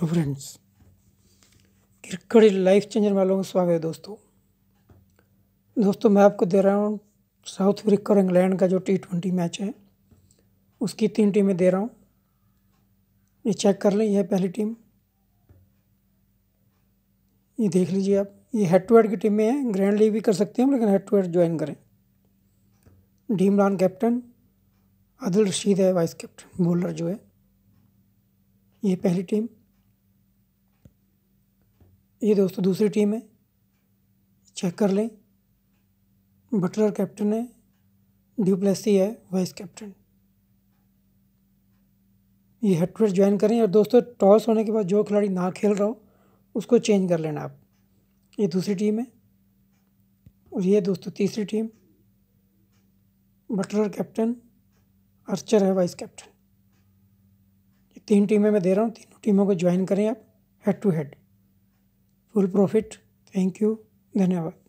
Hello friends cricket life changer में लोगों का स्वागत है दोस्तों दोस्तों मैं आपको दे रहा हूँ साउथ अफ्रीका और इंग्लैंड का जो टी ट्वेंटी मैच है उसकी तीन टीमें दे रहा हूँ ये चेक कर लें यह पहली टीम ये देख लीजिए आप ये हेड टू हेड की टीमें हैं ग्रैंड लीग भी कर सकते हैं लेकिन हेड टू हेड ज्वाइन करें ढीमलान कैप्टन आदिल रशीद है वाइस कैप्टन बॉलर जो है ये पहली टीम ये दोस्तों दूसरी टीम है चेक कर लें बटलर कैप्टन है ड्यूप्लेसी है वाइस कैप्टन ये हेड ज्वाइन करें और दोस्तों टॉस होने के बाद जो खिलाड़ी ना खेल रहा हो उसको चेंज कर लेना आप ये दूसरी टीम है और ये दोस्तों तीसरी टीम बटलर कैप्टन अर्चर है वाइस कैप्टन ये तीन टीमें मैं दे रहा हूँ तीनों टीमों को ज्वाइन करें आप head to head will profit. Thank you. धन्यवाद